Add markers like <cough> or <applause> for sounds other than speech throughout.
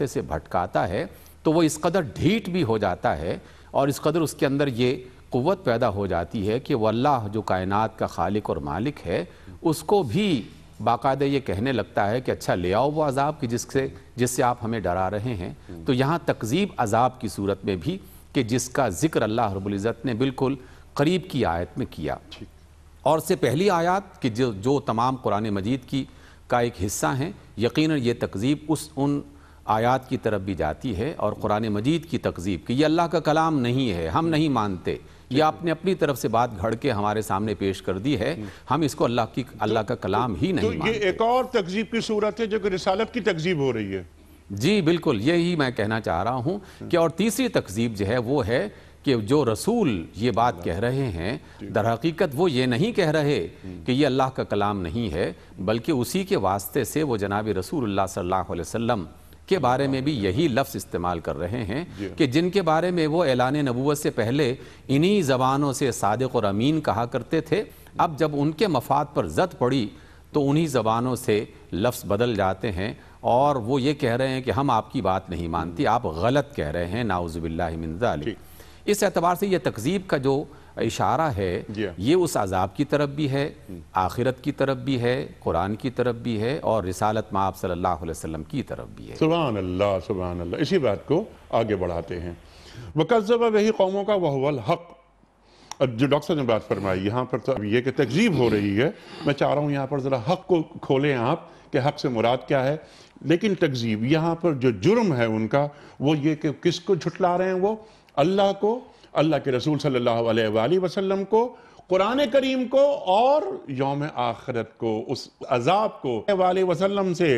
रास्ते से भटकाता है तो वो इस कदर ढीठ भी हो जाता है और इस कदर उसके अंदर ये क़वत पैदा हो जाती है कि वल्लाह जो कायनात का खालिक और मालिक है उसको भी बाकायदे ये कहने लगता है कि अच्छा ले आओ वो अज़ाब कि जिससे जिससे आप हमें डरा रहे हैं तो यहाँ तकजीब अज़ाब की सूरत में भी कि जिसका ज़िक्र अल्लाह रबुल्ज़त ने बिल्कुल करीब की आयत में किया और से पहली आयत कि जो जो तमाम कुरान मजीद की का एक हिस्सा हैं यकीन ये तकजीब उस उन आयात की तरफ भी जाती है और कुरान मजीद की तकजीब कि यह अल्लाह का कलाम नहीं है हम नहीं मानते ये आपने अपनी तरफ से बात घड़ के हमारे सामने पेश कर दी है हम इसको अल्लाह की तो अल्लाह का कलाम ही नहीं तो ये एक और तकजीब की सूरत है जो कि रिसालत की तकजीब हो रही है जी बिल्कुल यही मैं कहना चाह रहा हूँ हाँ। कि और तीसरी तकजीब जो है वो है कि जो रसूल ये बात कह रहे हैं दर हकीकत वो ये नहीं कह रहे हम्म। कि ये अल्लाह का कलाम नहीं है बल्कि उसी के वास्ते से वो जनाब रसूल सल्लल्लाहु अलैहि वसल्लम के बारे में भी यही लफ्ज़ इस्तेमाल कर रहे हैं कि जिनके बारे में वो ऐलान नबूत से पहले इन्हीं ज़बानों से सादक और अमीन कहा करते थे अब जब उनके मफाद पर जद पड़ी तो उन्हीं ज़बानों से लफ्ज़ बदल जाते हैं और वो ये कह रहे हैं कि हम आपकी बात नहीं मानती आप गलत कह रहे हैं नाउज़बिल्ला मिनजा इस एतबार से यह तकजीब का जो इशारा है ये उस अजाब की तरफ भी है आखिरत की तरफ भी है कुरान की तरफ भी है और रिसालत माँ आप सल्लल्लाहु अलैहि वसल्लम की तरफ भी है सुबह अल्लाह सुबह अल्लाह इसी बात को आगे बढ़ाते हैं वकजब वही कौमों का वहवल हक़ जो डॉक्टर ने बात फरमाई यहाँ पर तो ये कि तकजीब हो रही है मैं चाह रहा हूँ यहाँ पर ज़रा हक़ को खोलें आप कि हक़ से मुराद क्या है लेकिन तकजीब यहाँ पर जो जुर्म है उनका वो ये कि किसको झुटला रहे हैं वो अल्लाह को अल्लाह के रसूल सल्लल्लाहु अलैहि वसल्लम को कुरान करीम को और योम आखरत को उस अजाब को वाले वसल्लम से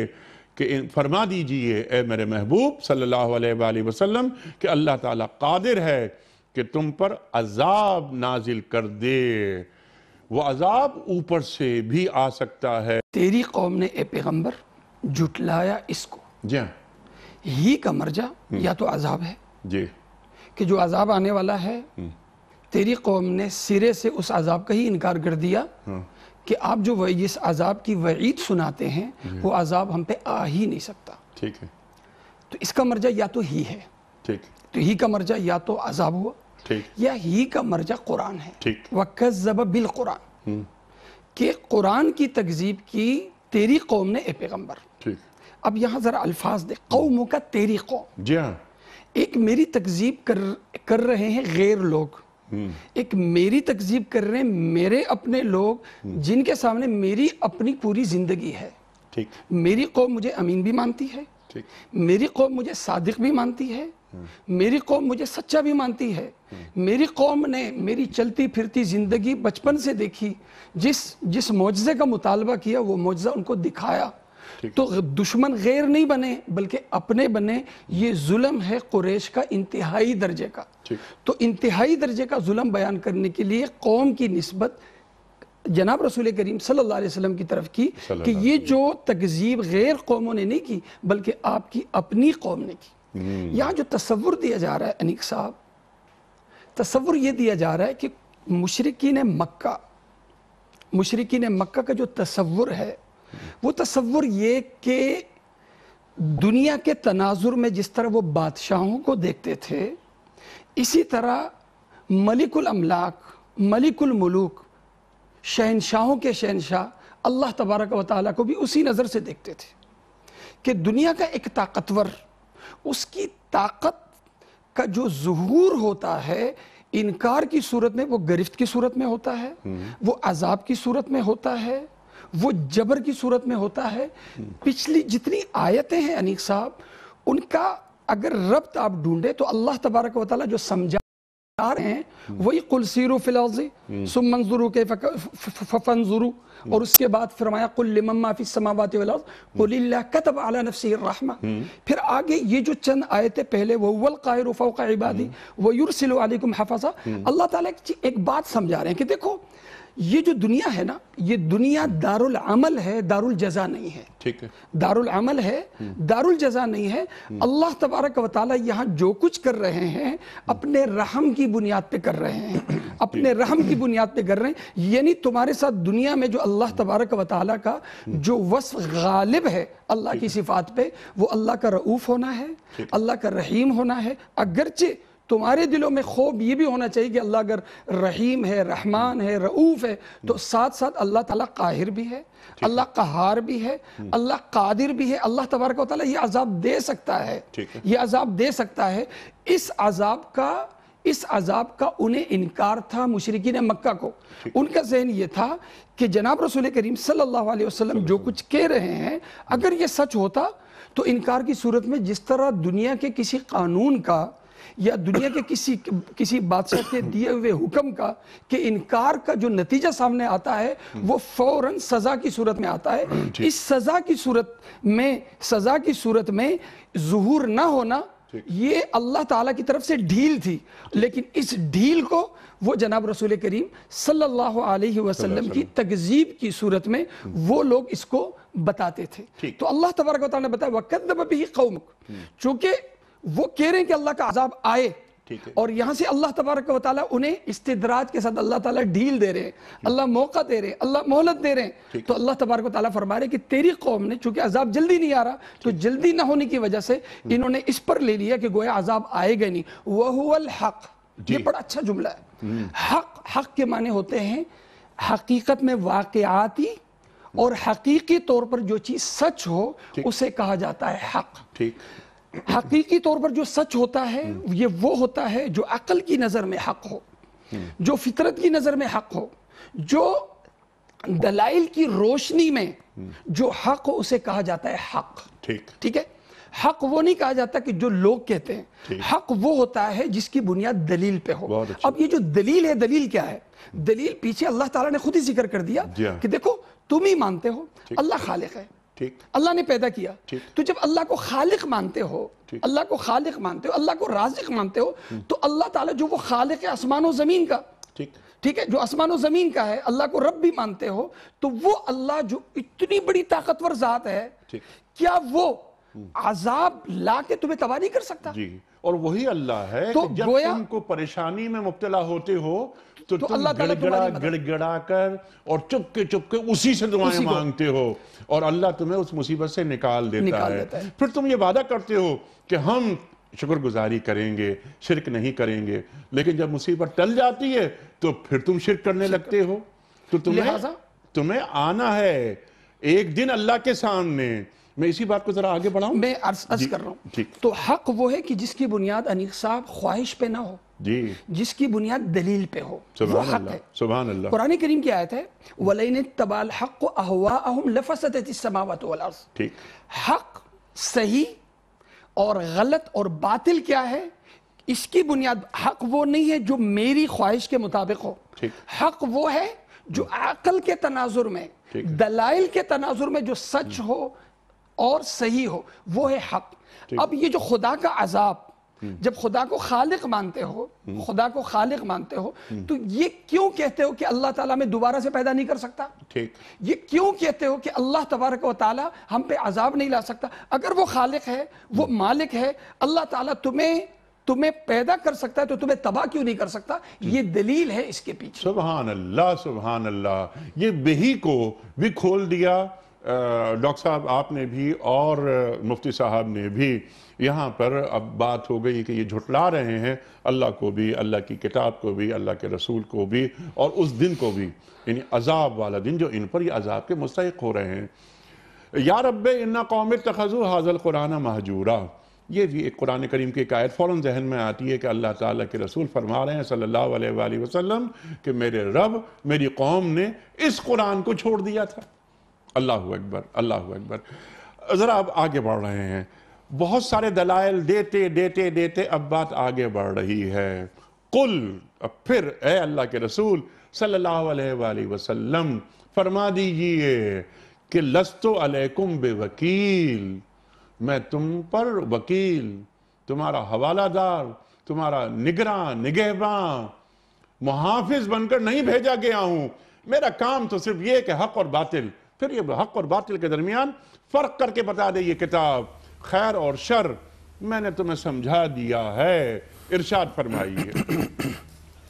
कि फरमा दीजिए ए मेरे महबूब सल्लल्लाहु अलैहि वसल्लम कि अल्लाह ताला कादिर है कि तुम पर अजाब नाजिल कर दे वो अजाब ऊपर से भी आ सकता है तेरी कौम ने ए पैगम्बर जुटलाया इसको जी हाँ। ही का मर्जा हम्म। या तो अजाब है जी कि जो अजाब आने वाला है हम्म। तेरी कौम ने सिरे से उस अजाब का ही इनकार कर दिया हाँ। कि आप जो जिस अजाब की वईद सुनाते हैं वो अजाब हम पे आ ही नहीं सकता ठीक है तो इसका मर्जा या तो ही है ठीक तो ही का मर्जा या तो अजाब हुआ ठीक या ही का मर्जा कुरान है ठीक जब बिल कुरान हम्म। के कुरान की तकजीब की तेरी कौम ने ए पैगम्बर ठीक अब यहाँ ज़रा अल्फाज दे कौमों का तेरी कौम जी हाँ एक मेरी तकजीब कर कर रहे हैं गैर लोग हम्म। एक मेरी तकजीब कर रहे हैं मेरे अपने लोग हम्म। जिनके सामने मेरी अपनी पूरी जिंदगी है ठीक मेरी कौम मुझे अमीन भी मानती है ठीक मेरी कौम मुझे सादिक भी मानती है हम्म। मेरी कौम मुझे सच्चा भी मानती है मेरी कौम ने मेरी चलती फिरती ज़िंदगी बचपन से देखी जिस जिस मुआजे का मुतालबा किया वो मुआजा उनको दिखाया तो दुश्मन गैर नहीं बने बल्कि अपने बने ये जुल्म है कुरेश का इंतहाई दर्जे का तो इंतहाई दर्जे का जुल्म बयान करने के लिए कौम की नस्बत जनाब रसूल करीम सल्लल्लाहु अलैहि वसल्लम की तरफ की कि ये जो तकजीब गैर कौमों ने नहीं की बल्कि आपकी अपनी कौम ने की हम्म। यहाँ जो तस्वुर दिया जा रहा है अनिक साहब तस्वुर यह दिया जा रहा है कि मशरकिन मक्का मशरकिन मक्का का जो तस्वुर है वो तस्वुर ये कि दुनिया के तनाजुर में जिस तरह वो बादशाहों को देखते थे इसी तरह मलिकुल अमलाक मलिकुल मलूक शहनशाहों के शहनशाह अल्लाह तबारक व ताली को भी उसी नज़र से देखते थे कि दुनिया का एक ताकतवर उसकी ताकत का जो जहूर होता है इनकार की सूरत में वो गिरफ्त की सूरत में होता है हम्म। वो अजाब की सूरत में होता है वो जबर की सूरत में होता है पिछली जितनी आयतें हैं अनीक साहब उनका अगर रब्त आप ढूंढे तो अल्लाह तबारक वाली जो समझा हैं वही सुम के और उसके बाद फरमाया कतब नफसी रहमा फिर आगे ये जो चंद आयतें पहले वल कायर इबादी हफाजा हम्म। अल्लाह ताला एक बात समझा रहे हैं कि देखो ये जो दुनिया है ना ये दुनिया दारुल अमल है दारुल जजा नहीं है ठीक है दारुल अमल है दारुल जजा नहीं है अल्लाह तबारक वाली यहाँ जो कुछ कर रहे हैं अपने रहम की बुनियाद पे कर रहे हैं <coughs> अपने रहम की बुनियाद पे कर रहे हैं यानी तुम्हारे साथ दुनिया में जो अल्लाह तबारक व का जो वसफ गालिब है अल्लाह की सिफात पे वो अल्लाह का रऊफ़ होना है अल्लाह का रहीम होना है अगरचे तुम्हारे दिलों में खौफ ये भी होना चाहिए कि अल्लाह अगर रहीम है रहमान है रऊफ़ है तो साथ साथ अल्लाह ताला काहिर भी है अल्लाह कहार भी है हम्म। अल्लाह कादिर भी है अल्लाह तबारक वाली ये अजाब दे सकता है ये अजाब दे सकता है इस अजाब का इस अजाब का उन्हें इनकार था मुशरकिन मक्का को उनका जहन ये था कि जनाब रसूल करीम सल्लल्लाहु अलैहि वसल्लम जो कुछ कह रहे हैं अगर ये सच होता तो इनकार की सूरत में जिस तरह दुनिया के किसी कानून का या दुनिया के किसी किसी बादशाह के दिए हुए हुक्म का कि इनकार का जो नतीजा सामने आता है वो फौरन सजा की सूरत में आता है इस सजा की सूरत में सजा की सूरत में जहूर ना होना ये अल्लाह ताला की तरफ से ढील थी लेकिन इस ढील को वो जनाब रसूल करीम सल्लल्लाहु अलैहि वसल्लम की तकजीब की सूरत में वो लोग इसको बताते थे तो अल्लाह तबारक ने बताया वक़दब भी कौम हम्म। चूंकि वो कह रहे हैं कि अल्लाह का आजाब आए और यहां से अल्लाह तबारक वाली उन्हें इस्तेदराज के साथ अल्लाह ताला डील दे रहे हैं अल्लाह मौका दे रहे हैं अल्लाह मोहलत दे रहे हैं तो अल्लाह तबारक वाली फरमा रहे कि तेरी कौम ने चूंकि अजाब जल्दी नहीं आ रहा तो जल्दी ना होने की वजह से इन्होंने इस पर ले लिया कि गोया अजाब आएगा नहीं वह हक ये बड़ा अच्छा जुमला है हक हम्म। हक के माने होते हैं हकीकत में वाकयाती और हकीकी तौर पर जो चीज सच हो उसे कहा जाता है हक ठीक हकीकी तौर पर जो सच होता है ये वो होता है जो अकल की नज़र में हक हो जो फितरत की नज़र में हक हो जो दलाइल की रोशनी में जो हक हो उसे कहा जाता है हक ठीक ठीक है हक वो नहीं कहा जाता कि जो लोग कहते हैं हक वो होता है जिसकी बुनियाद दलील पे हो अब ये जो दलील है दलील क्या है दलील पीछे अल्लाह ताला ने खुद ही जिक्र कर दिया हाँ। कि देखो तुम ही मानते हो अल्लाह खालिक है अल्लाह ने पैदा किया तो जब अल्लाह को खालिक मानते हो अल्लाह को खालिक मानते हो अल्लाह को राजिक मानते हो हम्म। तो अल्लाह ताला जो वो खालिक है आसमान और ज़मीन का ठीक ठीक है जो आसमान और ज़मीन का है अल्लाह को रब भी मानते हो तो वो अल्लाह जो इतनी बड़ी ताकतवर ज़ात है क्या वो हम्म। आजाब ला के तुम्हें तबाह नहीं कर सकता जी और वही अल्लाह है तो जब तुमको परेशानी में मुबतला होते हो तो, तो तुम गड़गड़ा गड़गड़ा कर और चुपके चुपके उसी से दुआएं उसी मांगते हो और अल्लाह तुम्हें उस मुसीबत से निकाल देता, निकाल है।, देता है फिर तुम ये वादा करते हो कि हम शुक्रगुजारी करेंगे शिरक नहीं करेंगे लेकिन जब मुसीबत टल जाती है तो फिर तुम शिरक करने लगते हो तो तुम्हें तुम्हें आना है एक दिन अल्लाह के सामने मैं इसी बात को जरा आगे बढ़ाऊं मैं अर्ज अर्ज कर रहा हूँ तो हक वो है कि जिसकी बुनियाद अनिक साहब ख्वाहिश पे ना हो जी जिसकी बुनियाद दलील पे हो सुबह हक है सुबह अल्लाह कुरान करीम की आयत है वलैन तबाल हक को अहवा अहम लफसत समावत ठीक हक सही और गलत और बातिल क्या है इसकी बुनियाद हक वो नहीं है जो मेरी ख्वाहिश के मुताबिक हो हक वो है जो अकल के तनाजुर में दलाइल के तनाजुर में जो सच हो और सही हो वो है हक अब ये जो खुदा का अजाब जब खुदा को खालिक मानते हो हम्म। खुदा को खालिक मानते हो हम्म। तो ये क्यों कहते हो कि अल्लाह ताला में दोबारा से पैदा नहीं कर सकता ठीक ये क्यों कहते हो कि अल्लाह तबारक व ताला हम पे अजाब नहीं ला सकता अगर वो खालिक है वो हम्म। मालिक है अल्लाह ताला तुम्हें तुम्हें पैदा कर सकता है तो तुम्हें तबाह क्यों नहीं कर सकता ये दलील है इसके पीछे सुबह अल्लाह सुबहान अल्लाह ये बही को भी खोल दिया डॉक्टर साहब आपने भी और मुफ्ती साहब ने भी यहाँ पर अब बात हो गई कि ये झुटला रहे हैं अल्लाह को भी अल्लाह की किताब को भी अल्लाह के रसूल को भी और उस दिन को भी यानी अजाब वाला दिन जो इन पर ये अजाब के मुस्तक हो रहे हैं या रब इन्ना कौम तखज़ु हाजल कुराना महजूरा ये भी एक कुरान करीम की कायद फ़ौर जहन में आती है कि अल्लाह ताला के रसूल फरमा रहे हैं सल्लल्लाहु अलैहि वसल्लम कि मेरे रब मेरी कौम ने इस कुरान को छोड़ दिया था अल्लाह अकबर अल्लाह अकबर ज़रा अब आगे बढ़ रहे हैं बहुत सारे दलाइल देते देते देते अब बात आगे बढ़ रही है कुल अब फिर ए अल्लाह के रसूल सल्लल्लाहु अलैहि वसल्लम फरमा दीजिए कि लस्तो अलैकुम बेवकील मैं तुम पर वकील तुम्हारा हवालादार तुम्हारा निगरान निगहबान मुहाफिज बनकर नहीं भेजा गया हूं मेरा काम तो सिर्फ ये कि हक और बातिल फिर ये हक और बातिल के दरमियान फ़र्क करके बता दे ये किताब खैर और शर मैंने तुम्हें समझा दिया है इरशाद फरमाइए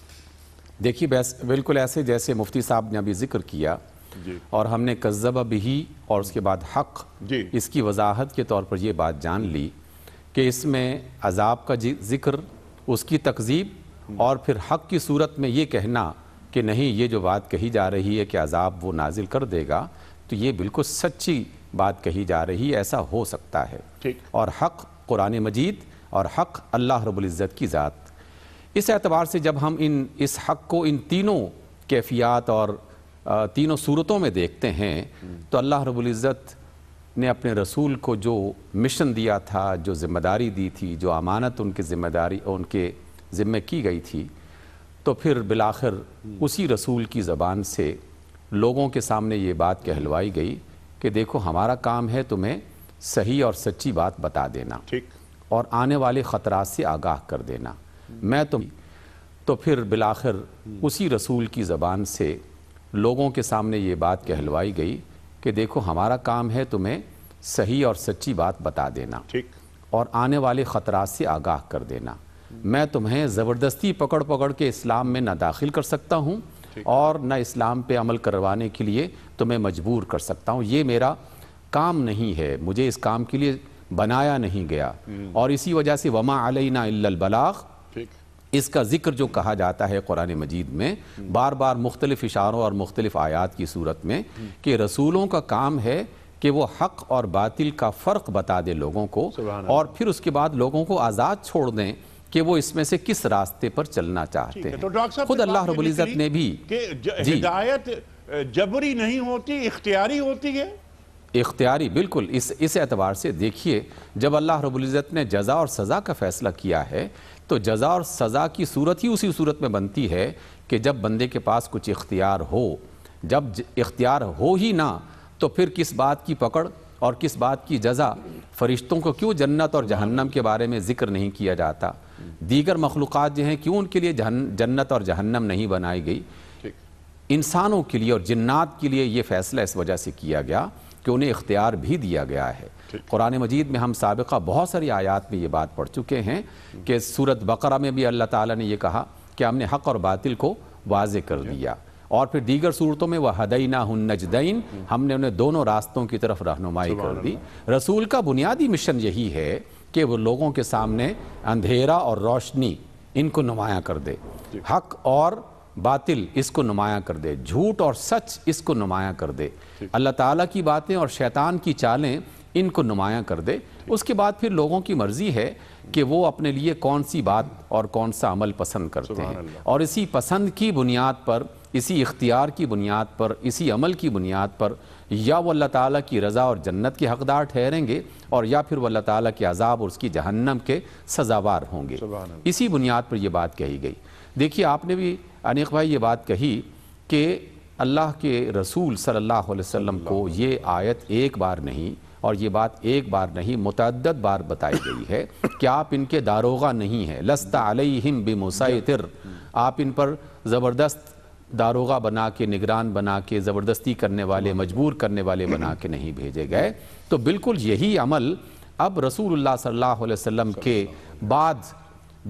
<coughs> देखिए बिल्कुल ऐसे जैसे मुफ्ती साहब ने अभी जिक्र किया और हमने कज्जब भी और उसके बाद हक इसकी वजाहत के तौर पर यह बात जान ली कि इसमें अजाब का जिक्र उसकी तकजीब और फिर हक की सूरत में ये कहना कि नहीं ये जो बात कही जा रही है कि अजाब वो नाजिल कर देगा तो ये बिल्कुल सच्ची बात कही जा रही है ऐसा हो सकता है ठीक और हक कुरान मजीद और हक अल्लाह रबुल्ज़त की ज़ात इस एतबार से जब हम इन इस हक को इन तीनों कैफियात और तीनों सूरतों में देखते हैं तो अल्लाह रबुल्ज़त ने अपने रसूल को जो मिशन दिया था जो ज़िम्मेदारी दी थी जो अमानत उनकी ज़िम्मेदारी उनके ज़िम्मे की गई थी तो फिर बिलाखिर उसी रसूल की ज़बान से लोगों के सामने ये बात कहलवाई गई कि देखो हमारा काम है तुम्हें सही और सच्ची बात बता देना ठीक और आने वाले ख़तरा से आगाह कर देना मैं तुम तो, तो फिर बिलाखिर उसी रसूल की ज़बान से लोगों के सामने ये बात कहलवाई गई कि देखो हमारा काम है तुम्हें सही और सच्ची बात बता देना ठीक और आने वाले ख़तरात से आगाह कर देना मैं तुम्हें ज़बरदस्ती पकड़ पकड़ के इस्लाम में ना दाखिल कर सकता हूँ और न इस्लाम पे अमल करवाने के लिए तो मैं मजबूर कर सकता हूँ ये मेरा काम नहीं है मुझे इस काम के लिए बनाया नहीं गया हम्म। और इसी वजह से वमा अलैना बलाग इसका जिक्र जो कहा जाता है कुरान मजीद में हम्म। बार बार मुख्तलिफ इशारों और मुख्तलिफ आयात की सूरत में हम्म। कि रसूलों का काम है कि वो हक और बातिल का फ़र्क बता दे लोगों को और फिर उसके बाद लोगों को आज़ाद छोड़ दें कि वो इसमें से किस रास्ते पर चलना चाहते हैं तो डॉक्टर खुद अल्लाह रबुल्ज़त ने भी हिदायत जबरी नहीं होती इख्तियारी होती है इख्तियारी बिल्कुल इस इस एतबार से देखिए जब अल्लाह रबुल्ज़त ने जजा और सज़ा का फ़ैसला किया है तो जजा और सज़ा की सूरत ही उसी सूरत में बनती है कि जब बंदे के पास कुछ इख्तियार हो जब इख्तियार हो ही ना तो फिर किस बात की पकड़ और किस बात की जजा फरिश्तों को क्यों जन्नत और जहन्नम के बारे में ज़िक्र नहीं किया जाता दीगर मखलूक़ जो हैं क्यों उनके लिए जन्नत और जहन्नम नहीं बनाई गई इंसानों के लिए और जन्नात के लिए ये फ़ैसला इस वजह से किया गया कि उन्हें इख्तियार भी दिया गया है कुरान मजीद में हम सबका बहुत सारी आयात में ये बात पढ़ चुके हैं कि सूरत बकरा में भी अल्लाह ताला ने यह कहा कि हमने हक़ और बातिल को वाज कर दिया और फिर दीगर सूरतों में वह हदईना हन नजदैन हमने उन्हें दोनों रास्तों की तरफ रहनुमाई कर दी रसूल का बुनियादी मिशन यही है कि वो लोगों के सामने अंधेरा और रोशनी इनको नुमाया कर दे हक और बातिल इसको नुमाया कर दे झूठ और सच इसको नुमाया कर दे अल्लाह ताला की बातें और शैतान की चालें इनको नुमाया कर दे उसके बाद फिर लोगों की मर्जी है कि वो अपने लिए कौन सी बात और कौन सा अमल पसंद करते हैं और इसी पसंद की बुनियाद पर इसी इख्तियार की बुनियाद पर इसी अमल की बुनियाद पर या वो अल्लाह ताली की रज़ा और जन्नत के हकदार ठहरेंगे और या फिर वो अल्लाह ताली के अजाब और उसकी जहन्नम के सजावार होंगे इसी बुनियाद पर यह बात कही गई देखिए आपने भी अनिक भाई ये बात कही कि अल्लाह के रसूल सल्लल्लाहु अलैहि वसल्लम को ये आयत एक बार नहीं और ये बात एक बार नहीं मुतद बार बताई गई है <coughs> कि आप इनके दारोगा नहीं हैं लस्ता अलहिम बिमुसर आप इन पर ज़बरदस्त दारोगा बना के निगरान बना के ज़बरदस्ती करने वाले मजबूर करने वाले बना के नहीं भेजे गए तो बिल्कुल यही अमल अब रसूल सल्ला वसम के बाद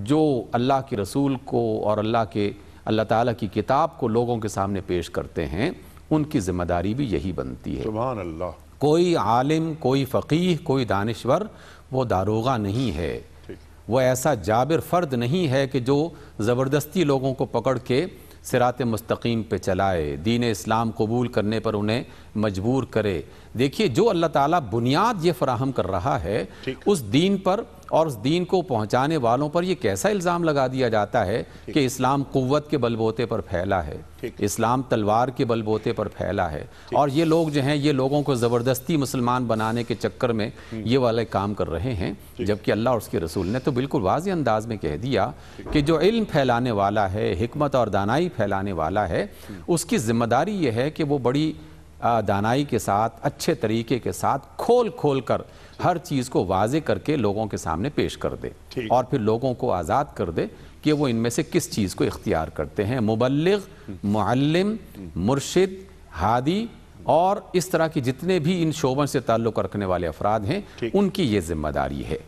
जो अल्लाह के रसूल को और अल्लाह के अल्लाह ताला की किताब को लोगों के सामने पेश करते हैं उनकी ज़िम्मेदारी भी यही बनती है कोई आलिम कोई फ़कीह कोई दानश्वर वो दारोगा नहीं है वो ऐसा जाबिर फ़र्द नहीं है कि जो ज़बरदस्ती लोगों को पकड़ के सिरात मस्तकीम पे चलाए दीन इस्लाम कबूल करने पर उन्हें मजबूर करे देखिए जो अल्लाह ताला बुनियाद ये फराहम कर रहा है उस दीन पर और उस दीन को पहुंचाने वालों पर यह कैसा इल्ज़ाम लगा दिया जाता है कि इस्लाम कुत के बलबोते पर फैला है इस्लाम तलवार के बलबोते पर फैला है और ये लोग जो हैं ये लोगों को ज़बरदस्ती मुसलमान बनाने के चक्कर में हम्म। ये वाले काम कर रहे हैं जबकि अल्लाह और उसके रसूल ने तो बिल्कुल वाज अंदाज में कह दिया कि जो इल्म फैलाने वाला है हमत और दानाई फैलाने वाला है हम्म। उसकी ज़िम्मेदारी ये है कि वो बड़ी दानाई के साथ अच्छे तरीके के साथ खोल खोल कर हर चीज़ को वाजे करके लोगों के सामने पेश कर दे और फिर लोगों को आज़ाद कर दे कि वो इनमें से किस चीज़ को इख्तियार करते हैं मुबलग मुअल्लिम मुर्शिद हादी और इस तरह की जितने भी इन शोबों से ताल्लुक़ रखने वाले अफराद हैं उनकी ये जिम्मेदारी है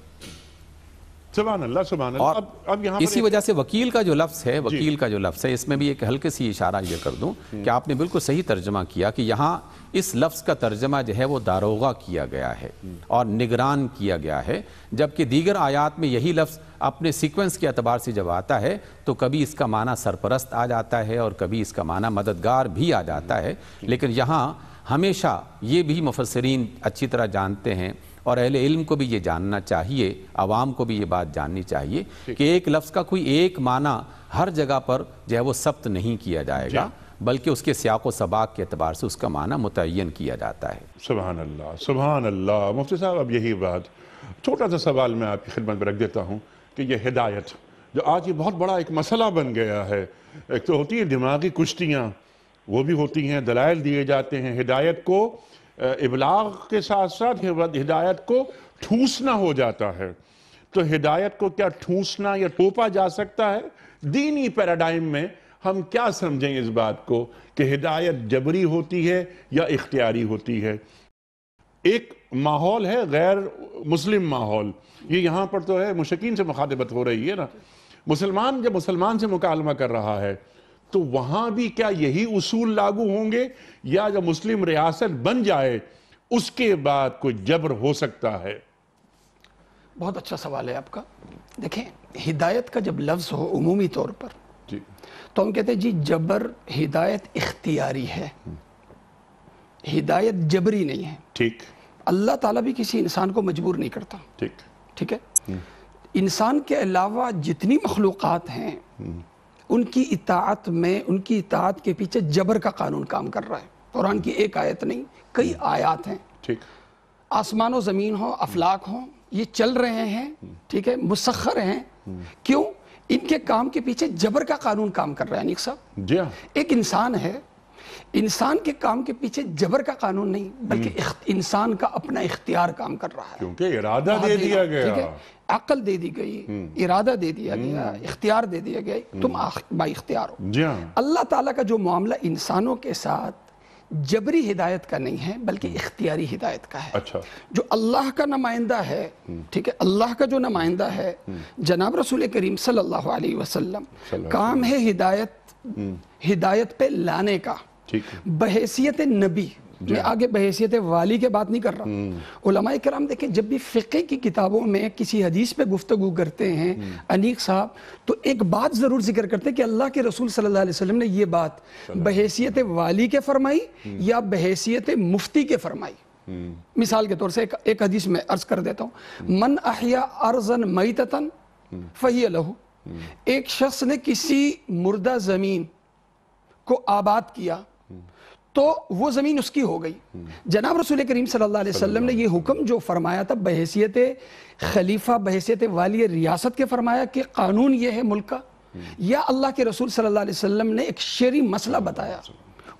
अल्लाह अब, अब यहाँ इसी वजह से वकील का जो लफ्ज़ है वकील का जो लफ्ज़ है इसमें भी एक हल्के सी इशारा ये कर दूँ हम्म। कि आपने बिल्कुल सही तर्जमा किया कि यहाँ इस लफ्ज़ का तर्जमा जो है वो दारोगा किया गया है हम्म। और निगरान किया गया है जबकि दीगर आयात में यही लफ्ज़ अपने सीक्वेंस के अतबार से जब आता है तो कभी इसका माना सरपरस्त आ जाता है और कभी इसका माना मददगार भी आ जाता है हम्म। लेकिन यहाँ हमेशा ये भी मुफसरीन अच्छी तरह जानते हैं और अहल इल्म को भी ये जानना चाहिए आवाम को भी ये बात जाननी चाहिए कि एक लफ्ज़ का कोई एक माना हर जगह पर जो है वो सब्त नहीं किया जाएगा बल्कि उसके सियाको सबाक के अतबार से उसका माना मुतन किया जाता है सुबहान अल्लाह अल्लाह मुफ्ती साहब अब यही बात छोटा सा सवाल मैं आपकी खिदमत में रख देता हूँ कि यह हिदायत जो आज ये बहुत बड़ा एक मसला बन गया है एक तो होती है दिमागी कुश्तियाँ वो भी होती हैं दलाइल दिए जाते हैं हिदायत को इबलाग के साथ साथ हिदायत को ठूसना हो जाता है तो हिदायत को क्या ठूसना या टोपा जा सकता है दीनी पैराडाइम में हम क्या समझें इस बात को कि हिदायत जबरी होती है या इख्तियारी होती है एक माहौल है गैर मुस्लिम माहौल ये यहाँ पर तो है मुशकिन से मुखातबत हो रही है ना मुसलमान जब मुसलमान से मुकालमा कर रहा है तो वहां भी क्या यही उसूल लागू होंगे या जब मुस्लिम रियासत बन जाए उसके बाद कोई जबर हो सकता है बहुत अच्छा सवाल है आपका देखें हिदायत का जब लफ्ज़ हो उमूमी तौर पर जी तो हम कहते हैं जी जबर हिदायत इख्तियारी है हिदायत जबरी नहीं है ठीक अल्लाह ताला भी किसी इंसान को मजबूर नहीं करता ठीक ठीक है हम्म। इंसान के अलावा जितनी मखलूक़ात हैं हम्म। उनकी इतात में उनकी इतात के पीछे जबर का कानून काम कर रहा है कुरान की एक आयत नहीं कई हम्म। आयात हैं ठीक आसमान ज़मीन हो अफलाक हो ये चल रहे हैं हम्म। ठीक है मुसखर हैं हम्म। क्यों इनके काम के पीछे जबर का कानून काम कर रहा है अनिक साहब जी हाँ। एक इंसान है इंसान के काम के पीछे जबर का कानून नहीं बल्कि हम्म। इंसान का अपना इख्तियार काम कर रहा है क्योंकि इरादा दे दिया गया अकल दे दी गई हम्म। इरादा दे दिया हम्म। गया इख्तियार दे दिया गया तुम बाख्तियार हो हाँ। अल्लाह ताला का जो मामला इंसानों के साथ जबरी हिदायत का नहीं है बल्कि इख्तियारी हिदायत का है अच्छा। जो अल्लाह का नुमाइंदा है ठीक है अल्लाह का जो नुमाइंदा है जनाब रसूल करीम सल्लल्लाहु अलैहि वसल्लम काम है हिदायत हिदायत पे लाने का बहसीत नबी मैं आगे बहसीत वाली के बात नहीं कर रहा हम्म। उलमा कराम देखें जब भी फ़िके की किताबों में किसी हदीस पे गुफ्तगु करते हैं हम्म। अनीक साहब तो एक बात ज़रूर जिक्र करते हैं कि अल्लाह के रसूल सल्लल्लाहु अलैहि वसल्लम ने यह बात बहसीत वाली के फरमाई हम्म। या बहसीत मुफ्ती के फरमाई मिसाल के तौर से एक, एक हदीस में अर्ज कर देता हूँ मन अहिया अर्जन मई ततन फ़ही लहू एक शख्स ने किसी मुर्दा ज़मीन को आबाद किया तो वो ज़मीन उसकी हो गई जनाब रसूल करीम सल्लल्लाहु अलैहि वसल्लम ने ये हुक्म जो फरमाया था बहसीत खलीफा बहसीत वाली रियासत के फरमाया कि कानून ये है मुल्क का या अल्लाह के रसूल सल्लल्लाहु अलैहि वसल्लम ने एक शेरी मसला बताया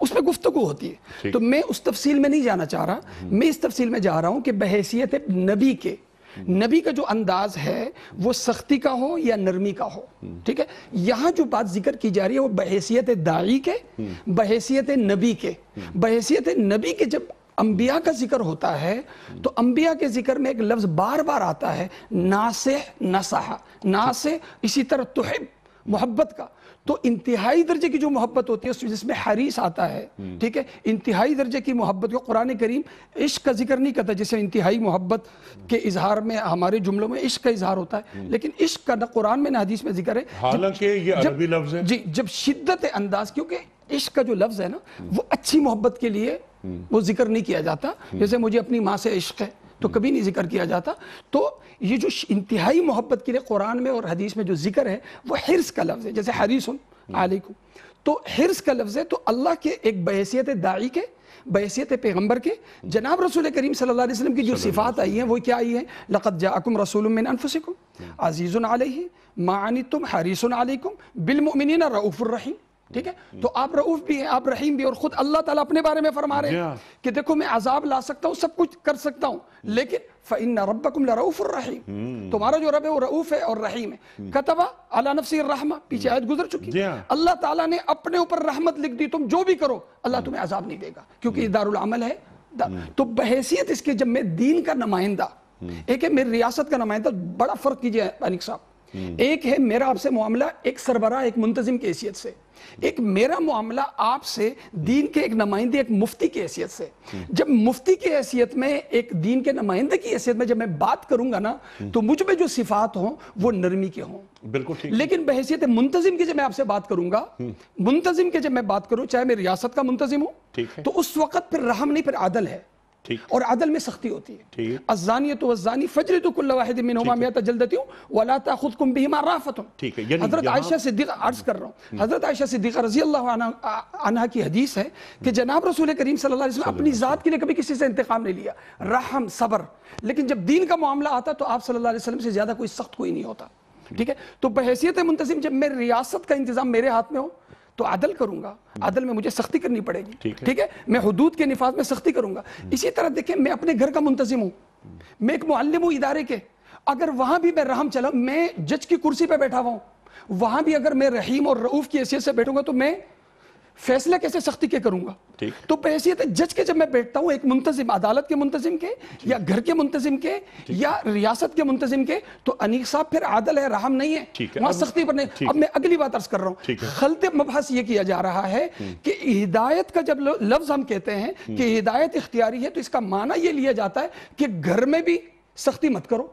उसमें गुफ्तु होती है तो मैं उस तफसील में नहीं जाना चाह रहा हम्म। मैं इस तफसील में जा रहा हूँ कि बहसीत नबी के हम्म। नबी का जो अंदाज है वो सख्ती का हो या नरमी का हो हम्म। ठीक है यहां जो बात जिक्र की जा रही है वो बहसीत दाई के हम्म। बहसीत नबी के बहसीत नबी के जब अंबिया का जिक्र होता है तो अंबिया के जिक्र में एक लफ्ज बार बार आता है ना से नसाह ना से इसी तरह तुहब मोहब्बत का तो इंतहाई दर्जे की जो मोहब्बत होती है उसमें जिसमें हरीस आता है हम्म। ठीक है इंतहाई दर्जे की मोहब्बत को कुरान करीम इश्क का जिक्र नहीं करता जैसे इंतहाई मोहब्बत हम्म। के इजहार में हमारे जुमलों में इश्क का इजहार होता है हम्म। लेकिन इश्क का ना कुरान में ना हदीस में जिक्र है है जी जब शिद्दत अंदाज क्योंकि इश्क का जो लफ्ज है ना वो अच्छी मोहब्बत के लिए वो जिक्र नहीं किया जाता जैसे मुझे अपनी माँ से इश्क है तो कभी नहीं जिक्र किया जाता तो ये जो इंतहाई मोहब्बत के लिए कुरान में और हदीस में जो जिक्र है वो हिरस का लफ्ज़ है जैसे हरीस आलिकु हम्म। तो हिरस का लफ्ज़ है तो अल्लाह के एक बहसीत दाई के बहसीत पैगम्बर के जनाब रसूल करीम सल्लल्लाहु अलैहि वसल्लम की जो सिफ़ात आई हैं वो क्या आई है लक़त जाकुम रसूल मिन अनफुसिकुम हम्म। अजीज़ुन अलैहि मानितुम हरीसन अलैकुम बिलमुमिनीन रऊफ़ुर रहीम ठीक है तो आप रऊफ भी हैं आप रहीम भी और खुद अल्लाह ताला अपने बारे में फरमा रहे हैं कि देखो मैं अजाब ला सकता हूँ सब कुछ कर सकता हूँ लेकिन फ़िन रबकुम लरऊफ़ुर रहीम hmm. तुम्हारा जो रब है वो रऊफ़ है और रहीम है hmm. कतबा अला नफसी रहमा पीछे आयत गुजर चुकी है अल्लाह ताला ने अपने ऊपर रहमत लिख दी तुम जो भी करो अल्लाह तुम्हें अजाब नहीं देगा क्योंकि hmm. दारुल अमल है तो बहसीत इसके जब मैं दीन का नुमाइंदा एक है मेरी रियासत का नुमाइंदा बड़ा फर्क कीजिए अनिक साहब एक है मेरा आपसे मामला एक सरबरा एक मुंतजिम की हैसियत से एक मेरा मामला आपसे दीन के एक नुमाइंदे एक मुफ्ती की हैसियत से जब मुफ्ती की हैसियत में एक दीन के नुमाइंदे की हैसियत में जब मैं बात करूंगा ना तो मुझ में जो सिफात हों वो नरमी के हों बिल्कुल ठीक लेकिन बहसियत मुंतजिम की जब मैं आपसे बात करूंगा हम्म। मुंतजिम की जब मैं बात करूं चाहे मैं रियासत का मुंतजिम हूं तो उस वक्त फिर रहम नहीं फिर आदल है और अदल में सख्ती होती है अजानियत वजानी फजर तो जल्दती वलाता खुद कुम बीमा राफत ठीक है हजरत आयशा सिद्दीक अर्ज कर रहा हूँ हम्म। हजरत आयशा सिद्दीक रजी अल्लाह की हदीस है कि हम्म। जनाब रसूल करीम सल्लल्लाहु अलैहि वसल्लम अपनी ज़ात के लिए कभी किसी से इंतकाम नहीं लिया रहम सबर लेकिन जब दीन का मामला आता तो आप सल्लल्लाहु अलैहि वसल्लम से ज़्यादा कोई सख्त कोई नहीं होता हम्म। ठीक है तो बहसीत मुंतजिम जब मैं रियासत का इंतजाम मेरे हाथ में हो तो अदल करूंगा अदल में मुझे सख्ती करनी पड़ेगी ठीक है, मैं हदूद के निफाज में सख्ती करूंगा हम्म। इसी तरह देखें मैं अपने घर का मुंतजिम हूं हम्म। मैं एक मालम हूं इदारे के अगर वहां भी मैं रहम चला मैं जज की कुर्सी पर बैठा हुआ वहां भी अगर मैं रहीम और रऊफ की हैसियत से बैठूंगा तो मैं फैसला कैसे सख्ती के करूंगा तो बहसीत तो जज के जब मैं बैठता हूँ एक मुंतजिम अदालत के मुंतजिम के या घर के मुंतजिम के या रियासत के मुंतजिम के तो अनिक साहब फिर आदल है राम नहीं है वहां सख्ती पर नहीं अब मैं अगली बात अर्ज कर रहा हूं खलत मबहस ये किया जा रहा है हम्म। कि हिदायत का जब लफ्ज हम कहते हैं कि हम्म। हिदायत इख्तियारी है तो इसका माना यह लिया जाता है कि घर में भी सख्ती मत करो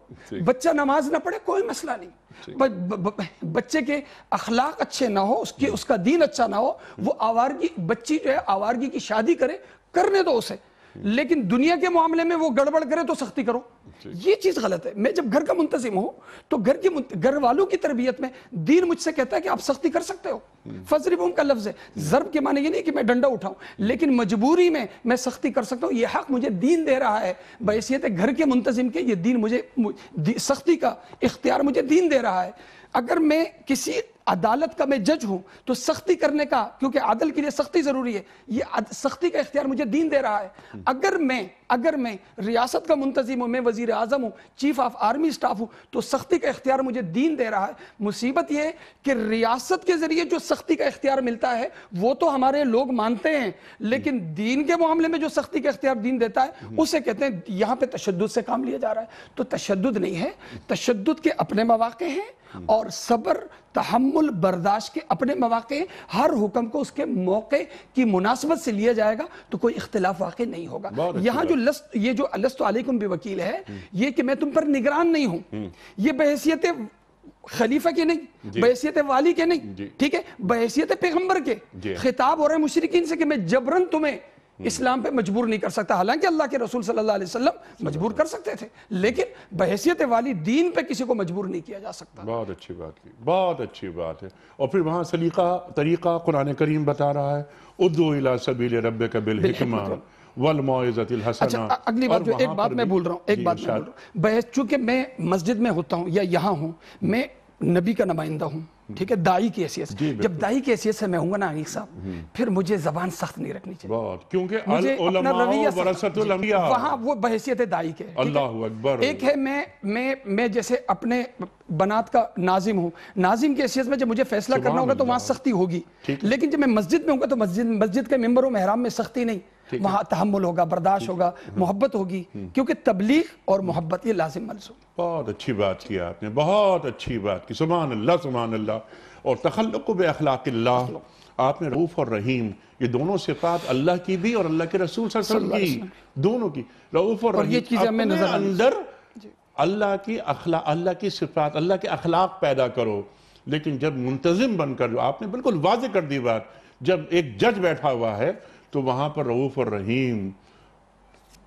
बच्चा नमाज ना पढ़े कोई मसला नहीं ब, ब, ब, बच्चे के अखलाक अच्छे ना हो उसके उसका दीन अच्छा ना हो वो आवारगी बच्ची जो है आवारगी की शादी करे करने दो उसे लेकिन दुनिया के मामले में वो गड़बड़ करे तो सख्ती करो ये चीज गलत है मैं जब घर का मुंतजिम हूं तो घर की घर वालों की तरबियत में दीन मुझसे कहता है कि आप सख्ती कर सकते हो हम्म। फजरिबूम का लफ्ज है जरब के माने ये नहीं कि मैं डंडा उठाऊं लेकिन मजबूरी में मैं सख्ती कर सकता हूं यह हक मुझे दीन दे रहा है बहसीत घर के मुंतजिम के ये दीन मुझे सख्ती का इख्तियार मुझे दीन दे रहा है अगर मैं किसी अदालत का मैं जज हूं तो सख्ती करने का क्योंकि आदल के लिए सख्ती जरूरी है ये सख्ती का इख्तियार मुझे दीन दे रहा है अगर मैं अगर मैं रियासत का मुंतजिम हूँ मैं वजीर आजम हूँ चीफ ऑफ आर्मी स्टाफ हूँ तो सख्ती का इख्तियार मुझे दीन दे रहा है मुसीबत यह है कि रियासत के जरिए जो सख्ती का इख्तियार मिलता है वो तो हमारे लोग मानते हैं लेकिन दीन के मामले में जो सख्ती का इख्तियार दीन देता है उसे कहते हैं यहाँ पर तशद से काम लिया जा रहा है तो तशद नहीं है तशद के अपने मौाक़े हैं और सब्र तहमुल बर्दाश्त के अपने मौाक़े हर हुक्म को उसके मौके की मुनासबत से लिया जाएगा तो कोई इख्तलाफ वाक़ नहीं होगा यहाँ जो लस्त ये जो अलस्त अलैकुम भी वकील है ये कि मैं तुम पर निगरान नहीं हूँ हम्म। ये बहसीत खलीफा के नहीं बहसीत वाली के नहीं ठीक है बहसीत पैगम्बर के खिताब हो रहे मुशरकिन से कि मैं जबरन तुम्हें हम्म। इस्लाम पे मजबूर नहीं कर सकता हालांकि अल्लाह के रसूल सल्लल्लाहु अलैहि वसल्लम मजबूर कर सकते थे लेकिन बहसीत वाली दीन पे किसी को मजबूर नहीं किया जा सकता बहुत अच्छी बात की बहुत अच्छी बात है और फिर वहाँ सलीका तरीका कुरान करीम बता रहा है उदो इला सबील रब कबिल अच्छा, अगली बात जो एक बात मैं भूल रहा हूँ एक बात मैं बहस चूंकि मैं मस्जिद में होता हूँ या यहाँ हूँ मैं नबी का नुमाइंदा हूँ हम्म। ठीक है दाई की हैसियत जब दाई की हैसियत से मैं हूँ ना अनिक साहब हम्म। फिर मुझे जबान सख्त नहीं रखनी चाहिए क्योंकि वहाँ वो है दाई के अल्लाह एक है मैं मैं मैं जैसे अपने बनात का नाजिम हूँ नाजिम की हैसियत में जब मुझे फैसला करना होगा तो वहाँ सख्ती होगी लेकिन जब मैं मस्जिद में हूँ तो मस्जिद मस्जिद के मेम्बर हूँ महराम में सख्ती नहीं वहाँ तहमुल होगा बर्दाश्त होगा हम्म। मोहब्बत होगी हम्म। क्योंकि तबलीग और मोहब्बत ये लाजिम मलसूम बहुत अच्छी बात की आपने बहुत अच्छी बात की सुबह अल्लाह सुबहान अल्लाह और तखल्लुक बे अखलाक आपने रऊफ़ और रहीम ये दोनों सिफात अल्लाह की भी और अल्लाह के रसूल की दोनों की रऊफ़ और, और ये चीज़ें हमें नजर अंदर अल्लाह की अखला अल्लाह की सिफात अल्लाह के अखलाक पैदा करो लेकिन जब मुंतजिम बनकर आपने बिल्कुल वाज कर दी बात जब एक जज बैठा हुआ है तो वहां पर रऊफ़ और रहीम